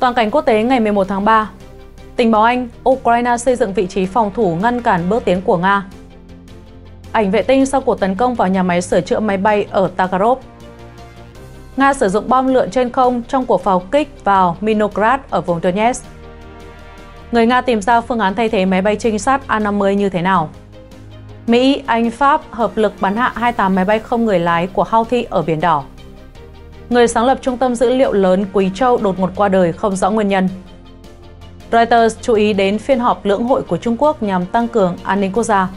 Toàn cảnh quốc tế ngày 11 tháng 3 Tình báo Anh, Ukraine xây dựng vị trí phòng thủ ngăn cản bước tiến của Nga Ảnh vệ tinh sau cuộc tấn công vào nhà máy sửa chữa máy bay ở Tagarov Nga sử dụng bom lượn trên không trong cuộc pháo kích vào Minograd ở vùng Donetsk Người Nga tìm ra phương án thay thế máy bay trinh sát A-50 như thế nào Mỹ, Anh, Pháp hợp lực bắn hạ 28 máy bay không người lái của Houthi ở Biển Đỏ người sáng lập trung tâm dữ liệu lớn Quý Châu đột ngột qua đời không rõ nguyên nhân. Reuters chú ý đến phiên họp lưỡng hội của Trung Quốc nhằm tăng cường an ninh quốc gia.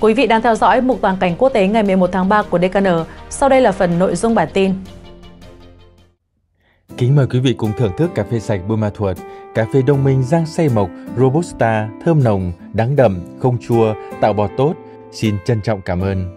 Quý vị đang theo dõi mục toàn cảnh quốc tế ngày 11 tháng 3 của DKN. Sau đây là phần nội dung bản tin. Kính mời quý vị cùng thưởng thức cà phê sạch Buôn Ma Thuột, cà phê đông minh rang xay mộc, robusta, thơm nồng, đắng đậm, không chua, tạo bọt tốt. Xin trân trọng cảm ơn.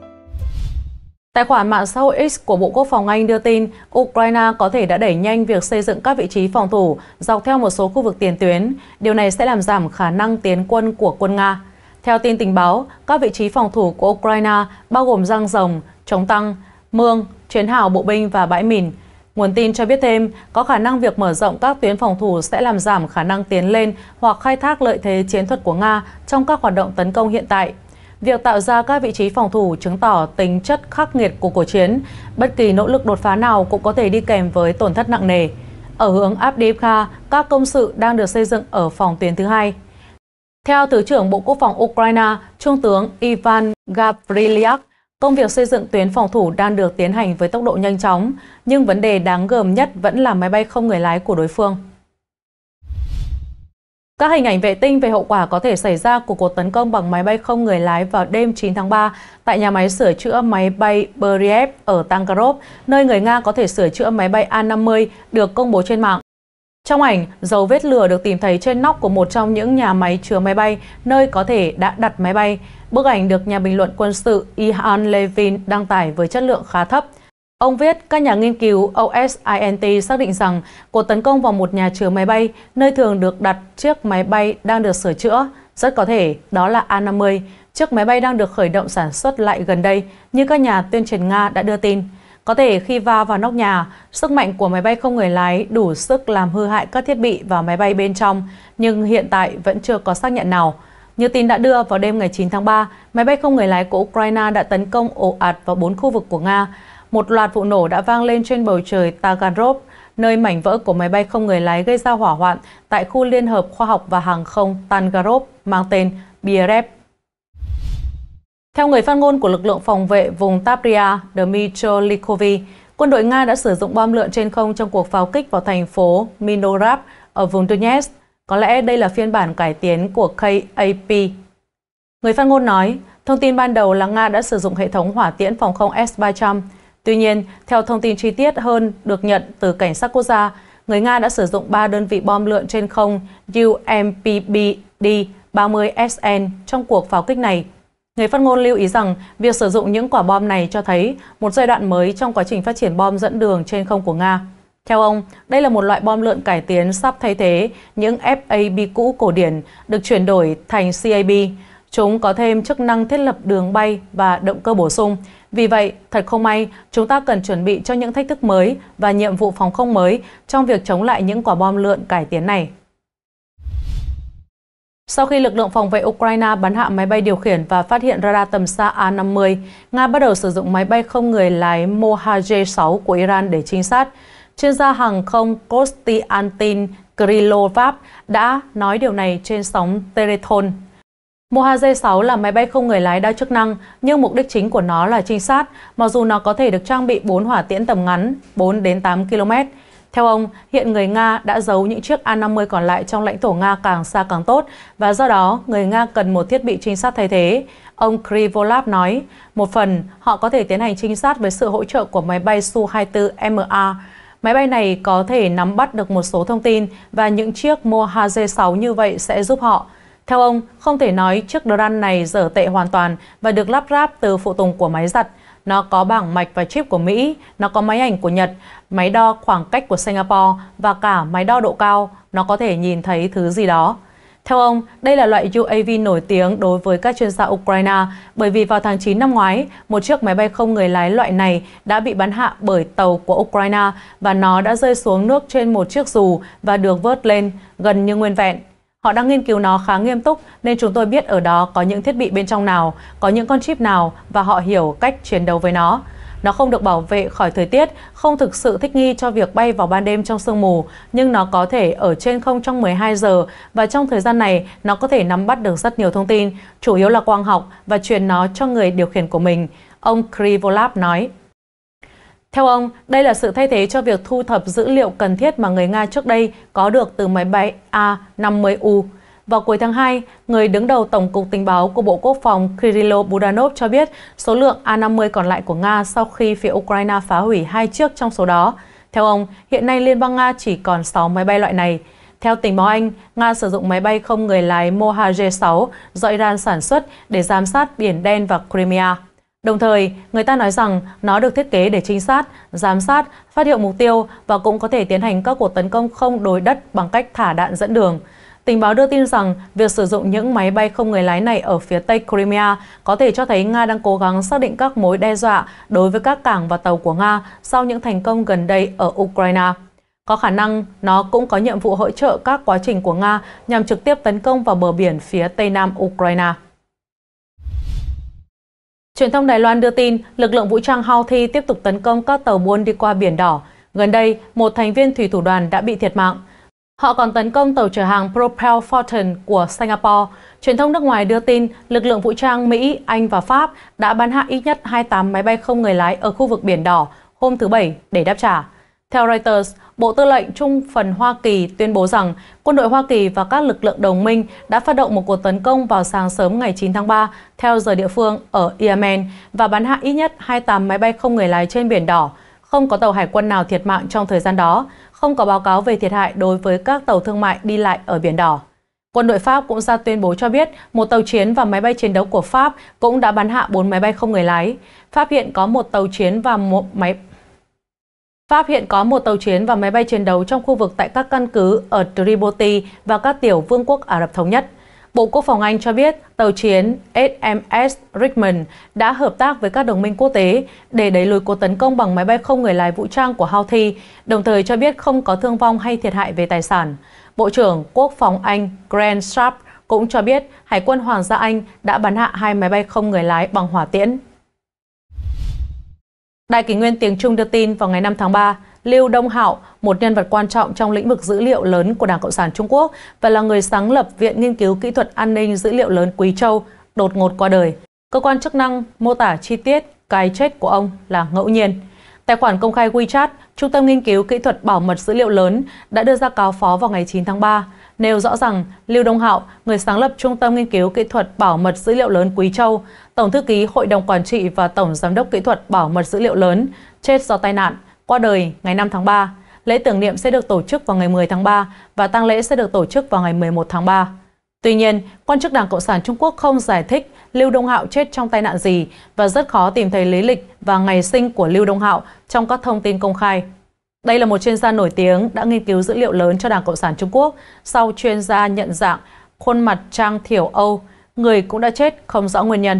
Tài khoản mạng xã hội X của Bộ Quốc phòng Anh đưa tin Ukraine có thể đã đẩy nhanh việc xây dựng các vị trí phòng thủ dọc theo một số khu vực tiền tuyến. Điều này sẽ làm giảm khả năng tiến quân của quân Nga. Theo tin tình báo, các vị trí phòng thủ của Ukraine bao gồm răng rồng, chống tăng, mương, chiến hào bộ binh và bãi mìn. Nguồn tin cho biết thêm, có khả năng việc mở rộng các tuyến phòng thủ sẽ làm giảm khả năng tiến lên hoặc khai thác lợi thế chiến thuật của Nga trong các hoạt động tấn công hiện tại. Việc tạo ra các vị trí phòng thủ chứng tỏ tính chất khắc nghiệt của cuộc chiến. Bất kỳ nỗ lực đột phá nào cũng có thể đi kèm với tổn thất nặng nề. Ở hướng Abdiivka, các công sự đang được xây dựng ở phòng tuyến thứ hai. Theo Thứ trưởng Bộ Quốc phòng Ukraine, Trung tướng Ivan Gavriliak, công việc xây dựng tuyến phòng thủ đang được tiến hành với tốc độ nhanh chóng, nhưng vấn đề đáng gờm nhất vẫn là máy bay không người lái của đối phương. Các hình ảnh vệ tinh về hậu quả có thể xảy ra của cuộc tấn công bằng máy bay không người lái vào đêm 9 tháng 3 tại nhà máy sửa chữa máy bay Beriev ở Tankarov, nơi người Nga có thể sửa chữa máy bay A-50 được công bố trên mạng. Trong ảnh, dấu vết lửa được tìm thấy trên nóc của một trong những nhà máy chứa máy bay, nơi có thể đã đặt máy bay. Bức ảnh được nhà bình luận quân sự Ihan Levin đăng tải với chất lượng khá thấp. Ông viết, các nhà nghiên cứu OSINT xác định rằng cuộc tấn công vào một nhà chứa máy bay, nơi thường được đặt chiếc máy bay đang được sửa chữa, rất có thể đó là A-50, chiếc máy bay đang được khởi động sản xuất lại gần đây, như các nhà tuyên truyền Nga đã đưa tin. Có thể khi va vào nóc nhà, sức mạnh của máy bay không người lái đủ sức làm hư hại các thiết bị và máy bay bên trong, nhưng hiện tại vẫn chưa có xác nhận nào. Như tin đã đưa vào đêm ngày 9 tháng 3, máy bay không người lái của Ukraine đã tấn công ồ ạt vào bốn khu vực của Nga một loạt vụ nổ đã vang lên trên bầu trời Taganrog, nơi mảnh vỡ của máy bay không người lái gây ra hỏa hoạn tại khu Liên hợp Khoa học và Hàng không Tangarov mang tên Bierev. Theo người phát ngôn của lực lượng phòng vệ vùng Tapria, Dmitry Likovi, quân đội Nga đã sử dụng bom lượn trên không trong cuộc pháo kích vào thành phố Minorab ở vùng Donetsk. Có lẽ đây là phiên bản cải tiến của KAP. Người phát ngôn nói, thông tin ban đầu là Nga đã sử dụng hệ thống hỏa tiễn phòng không S-300 Tuy nhiên, theo thông tin chi tiết hơn được nhận từ Cảnh sát quốc gia, người Nga đã sử dụng 3 đơn vị bom lượn trên không UMPBD-30SN trong cuộc pháo kích này. Người phát ngôn lưu ý rằng việc sử dụng những quả bom này cho thấy một giai đoạn mới trong quá trình phát triển bom dẫn đường trên không của Nga. Theo ông, đây là một loại bom lượn cải tiến sắp thay thế những FAB cũ cổ điển được chuyển đổi thành CAB. Chúng có thêm chức năng thiết lập đường bay và động cơ bổ sung, vì vậy, thật không may, chúng ta cần chuẩn bị cho những thách thức mới và nhiệm vụ phòng không mới trong việc chống lại những quả bom lượn cải tiến này. Sau khi lực lượng phòng vệ Ukraine bắn hạ máy bay điều khiển và phát hiện radar tầm xa A-50, Nga bắt đầu sử dụng máy bay không người lái Moha-J-6 của Iran để trinh sát. Chuyên gia hàng không Kosti Antin đã nói điều này trên sóng Telethon Moha 6 là máy bay không người lái đa chức năng, nhưng mục đích chính của nó là trinh sát, mặc dù nó có thể được trang bị 4 hỏa tiễn tầm ngắn, 4 đến 8 km. Theo ông, hiện người Nga đã giấu những chiếc A-50 còn lại trong lãnh thổ Nga càng xa càng tốt, và do đó người Nga cần một thiết bị trinh sát thay thế. Ông Krivolab nói, một phần, họ có thể tiến hành trinh sát với sự hỗ trợ của máy bay Su-24MA. Máy bay này có thể nắm bắt được một số thông tin và những chiếc Moha 6 như vậy sẽ giúp họ theo ông, không thể nói chiếc drone này dở tệ hoàn toàn và được lắp ráp từ phụ tùng của máy giặt. Nó có bảng mạch và chip của Mỹ, nó có máy ảnh của Nhật, máy đo khoảng cách của Singapore và cả máy đo độ cao, nó có thể nhìn thấy thứ gì đó. Theo ông, đây là loại UAV nổi tiếng đối với các chuyên gia Ukraine bởi vì vào tháng 9 năm ngoái, một chiếc máy bay không người lái loại này đã bị bắn hạ bởi tàu của Ukraine và nó đã rơi xuống nước trên một chiếc dù và được vớt lên gần như nguyên vẹn. Họ đang nghiên cứu nó khá nghiêm túc nên chúng tôi biết ở đó có những thiết bị bên trong nào, có những con chip nào và họ hiểu cách chiến đấu với nó. Nó không được bảo vệ khỏi thời tiết, không thực sự thích nghi cho việc bay vào ban đêm trong sương mù, nhưng nó có thể ở trên không trong 12 giờ và trong thời gian này nó có thể nắm bắt được rất nhiều thông tin, chủ yếu là quang học và truyền nó cho người điều khiển của mình, ông Krivolab nói. Theo ông, đây là sự thay thế cho việc thu thập dữ liệu cần thiết mà người Nga trước đây có được từ máy bay A-50U. Vào cuối tháng 2, người đứng đầu Tổng cục Tình báo của Bộ Quốc phòng Kirill Budanov cho biết số lượng A-50 còn lại của Nga sau khi phía Ukraine phá hủy hai chiếc trong số đó. Theo ông, hiện nay Liên bang Nga chỉ còn 6 máy bay loại này. Theo tình báo Anh, Nga sử dụng máy bay không người lái Moha 6 do Iran sản xuất để giám sát Biển Đen và Crimea. Đồng thời, người ta nói rằng nó được thiết kế để trinh sát, giám sát, phát hiện mục tiêu và cũng có thể tiến hành các cuộc tấn công không đối đất bằng cách thả đạn dẫn đường. Tình báo đưa tin rằng việc sử dụng những máy bay không người lái này ở phía tây Crimea có thể cho thấy Nga đang cố gắng xác định các mối đe dọa đối với các cảng và tàu của Nga sau những thành công gần đây ở Ukraine. Có khả năng nó cũng có nhiệm vụ hỗ trợ các quá trình của Nga nhằm trực tiếp tấn công vào bờ biển phía tây nam Ukraine. Truyền thông Đài Loan đưa tin, lực lượng vũ trang Houthi tiếp tục tấn công các tàu buôn đi qua Biển Đỏ. Gần đây, một thành viên thủy thủ đoàn đã bị thiệt mạng. Họ còn tấn công tàu chở hàng Propel Fortune của Singapore. Truyền thông nước ngoài đưa tin, lực lượng vũ trang Mỹ, Anh và Pháp đã bắn hạ ít nhất 28 máy bay không người lái ở khu vực Biển Đỏ hôm thứ Bảy để đáp trả. Theo Reuters, Bộ Tư lệnh Trung phần Hoa Kỳ tuyên bố rằng quân đội Hoa Kỳ và các lực lượng đồng minh đã phát động một cuộc tấn công vào sáng sớm ngày 9 tháng 3 theo giờ địa phương ở Yemen và bắn hạ ít nhất 28 máy bay không người lái trên Biển Đỏ. Không có tàu hải quân nào thiệt mạng trong thời gian đó, không có báo cáo về thiệt hại đối với các tàu thương mại đi lại ở Biển Đỏ. Quân đội Pháp cũng ra tuyên bố cho biết một tàu chiến và máy bay chiến đấu của Pháp cũng đã bắn hạ 4 máy bay không người lái. Pháp hiện có một tàu chiến và một máy Pháp hiện có một tàu chiến và máy bay chiến đấu trong khu vực tại các căn cứ ở Tripoli và các tiểu vương quốc Ả Rập Thống Nhất. Bộ Quốc phòng Anh cho biết tàu chiến HMS Richmond đã hợp tác với các đồng minh quốc tế để đẩy lùi cuộc tấn công bằng máy bay không người lái vũ trang của Houthi, đồng thời cho biết không có thương vong hay thiệt hại về tài sản. Bộ trưởng Quốc phòng Anh Grant Sharp cũng cho biết Hải quân Hoàng gia Anh đã bắn hạ hai máy bay không người lái bằng hỏa tiễn. Đài kỷ nguyên tiếng Trung đưa tin vào ngày 5 tháng 3, Lưu Đông Hạo, một nhân vật quan trọng trong lĩnh vực dữ liệu lớn của Đảng Cộng sản Trung Quốc và là người sáng lập Viện Nghiên cứu Kỹ thuật An ninh Dữ liệu lớn Quý Châu, đột ngột qua đời. Cơ quan chức năng mô tả chi tiết cái chết của ông là ngẫu nhiên. Tài khoản công khai WeChat, Trung tâm Nghiên cứu Kỹ thuật Bảo mật Dữ liệu lớn đã đưa ra cáo phó vào ngày 9 tháng 3, nêu rõ rằng Lưu Đông Hạo, người sáng lập Trung tâm Nghiên cứu Kỹ thuật Bảo mật Dữ liệu lớn Quý Châu, Tổng thư ký Hội đồng Quản trị và Tổng Giám đốc Kỹ thuật Bảo mật dữ liệu lớn, chết do tai nạn, qua đời ngày 5 tháng 3. Lễ tưởng niệm sẽ được tổ chức vào ngày 10 tháng 3 và tang lễ sẽ được tổ chức vào ngày 11 tháng 3. Tuy nhiên, quan chức Đảng Cộng sản Trung Quốc không giải thích Lưu Đông Hạo chết trong tai nạn gì và rất khó tìm thấy lý lịch và ngày sinh của Lưu Đông Hạo trong các thông tin công khai. Đây là một chuyên gia nổi tiếng đã nghiên cứu dữ liệu lớn cho Đảng Cộng sản Trung Quốc sau chuyên gia nhận dạng khuôn mặt Trang Thiểu Âu, người cũng đã chết không rõ nguyên nhân.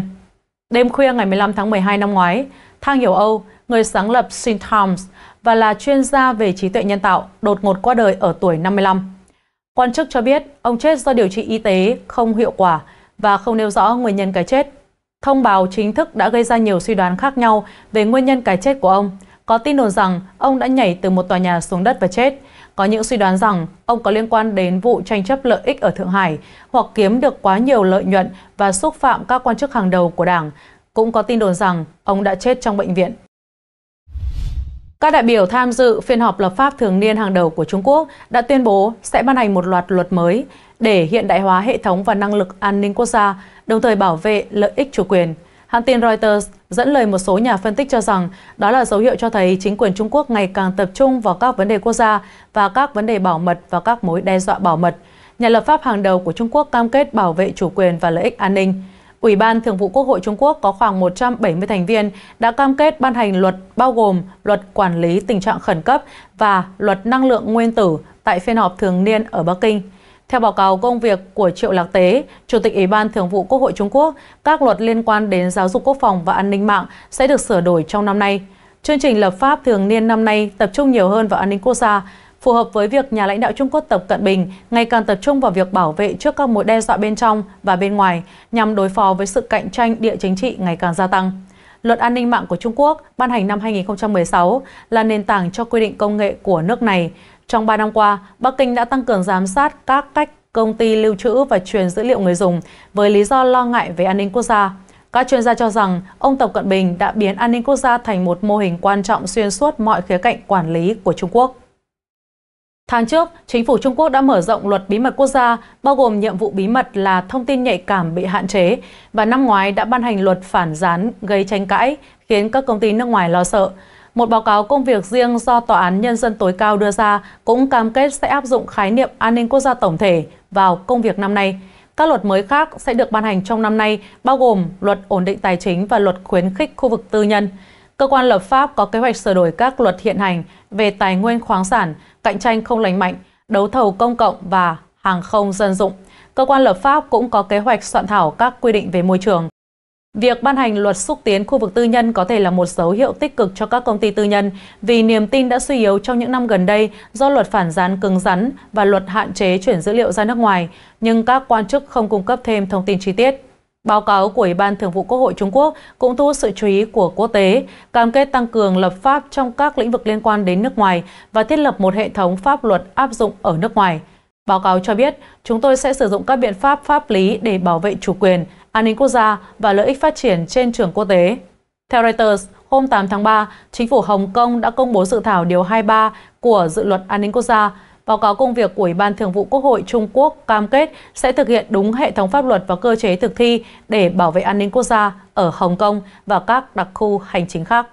Đêm khuya ngày 15 tháng 12 năm ngoái, Thang Hiểu Âu, người sáng lập Syntoms và là chuyên gia về trí tuệ nhân tạo, đột ngột qua đời ở tuổi 55. Quan chức cho biết ông chết do điều trị y tế không hiệu quả và không nêu rõ nguyên nhân cái chết. Thông báo chính thức đã gây ra nhiều suy đoán khác nhau về nguyên nhân cái chết của ông. Có tin đồn rằng ông đã nhảy từ một tòa nhà xuống đất và chết, có những suy đoán rằng ông có liên quan đến vụ tranh chấp lợi ích ở Thượng Hải hoặc kiếm được quá nhiều lợi nhuận và xúc phạm các quan chức hàng đầu của Đảng. Cũng có tin đồn rằng ông đã chết trong bệnh viện. Các đại biểu tham dự phiên họp lập pháp thường niên hàng đầu của Trung Quốc đã tuyên bố sẽ ban hành một loạt luật mới để hiện đại hóa hệ thống và năng lực an ninh quốc gia, đồng thời bảo vệ lợi ích chủ quyền. Hãng tin Reuters dẫn lời một số nhà phân tích cho rằng đó là dấu hiệu cho thấy chính quyền Trung Quốc ngày càng tập trung vào các vấn đề quốc gia và các vấn đề bảo mật và các mối đe dọa bảo mật. Nhà lập pháp hàng đầu của Trung Quốc cam kết bảo vệ chủ quyền và lợi ích an ninh. Ủy ban Thường vụ Quốc hội Trung Quốc có khoảng 170 thành viên đã cam kết ban hành luật bao gồm luật quản lý tình trạng khẩn cấp và luật năng lượng nguyên tử tại phiên họp thường niên ở Bắc Kinh. Theo báo cáo công việc của Triệu Lạc Tế, Chủ tịch Ủy ban Thường vụ Quốc hội Trung Quốc, các luật liên quan đến giáo dục quốc phòng và an ninh mạng sẽ được sửa đổi trong năm nay. Chương trình lập pháp thường niên năm nay tập trung nhiều hơn vào an ninh quốc gia, phù hợp với việc nhà lãnh đạo Trung Quốc Tập Cận Bình ngày càng tập trung vào việc bảo vệ trước các mối đe dọa bên trong và bên ngoài nhằm đối phó với sự cạnh tranh địa chính trị ngày càng gia tăng. Luật an ninh mạng của Trung Quốc ban hành năm 2016 là nền tảng cho quy định công nghệ của nước này, trong 3 năm qua, Bắc Kinh đã tăng cường giám sát các cách công ty lưu trữ và truyền dữ liệu người dùng với lý do lo ngại về an ninh quốc gia. Các chuyên gia cho rằng ông Tập Cận Bình đã biến an ninh quốc gia thành một mô hình quan trọng xuyên suốt mọi khía cạnh quản lý của Trung Quốc. Tháng trước, chính phủ Trung Quốc đã mở rộng luật bí mật quốc gia, bao gồm nhiệm vụ bí mật là thông tin nhạy cảm bị hạn chế, và năm ngoái đã ban hành luật phản gián gây tranh cãi, khiến các công ty nước ngoài lo sợ. Một báo cáo công việc riêng do Tòa án Nhân dân tối cao đưa ra cũng cam kết sẽ áp dụng khái niệm an ninh quốc gia tổng thể vào công việc năm nay. Các luật mới khác sẽ được ban hành trong năm nay, bao gồm luật ổn định tài chính và luật khuyến khích khu vực tư nhân. Cơ quan lập pháp có kế hoạch sửa đổi các luật hiện hành về tài nguyên khoáng sản, cạnh tranh không lành mạnh, đấu thầu công cộng và hàng không dân dụng. Cơ quan lập pháp cũng có kế hoạch soạn thảo các quy định về môi trường. Việc ban hành luật xúc tiến khu vực tư nhân có thể là một dấu hiệu tích cực cho các công ty tư nhân vì niềm tin đã suy yếu trong những năm gần đây do luật phản gián cứng rắn và luật hạn chế chuyển dữ liệu ra nước ngoài, nhưng các quan chức không cung cấp thêm thông tin chi tiết. Báo cáo của Ủy ban Thường vụ Quốc hội Trung Quốc cũng thu hút sự chú ý của quốc tế, cam kết tăng cường lập pháp trong các lĩnh vực liên quan đến nước ngoài và thiết lập một hệ thống pháp luật áp dụng ở nước ngoài. Báo cáo cho biết, chúng tôi sẽ sử dụng các biện pháp pháp lý để bảo vệ chủ quyền, an ninh quốc gia và lợi ích phát triển trên trường quốc tế. Theo Reuters, hôm 8 tháng 3, chính phủ Hồng Kông đã công bố dự thảo Điều 23 của Dự luật An ninh quốc gia, báo cáo công việc của Ủy ban Thường vụ Quốc hội Trung Quốc cam kết sẽ thực hiện đúng hệ thống pháp luật và cơ chế thực thi để bảo vệ an ninh quốc gia ở Hồng Kông và các đặc khu hành chính khác.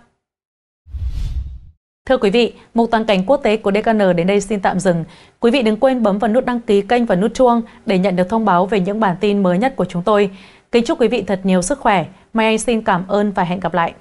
Thưa quý vị, mục toàn cảnh quốc tế của DKN đến đây xin tạm dừng. Quý vị đừng quên bấm vào nút đăng ký kênh và nút chuông để nhận được thông báo về những bản tin mới nhất của chúng tôi. Kính chúc quý vị thật nhiều sức khỏe. Mai Anh xin cảm ơn và hẹn gặp lại.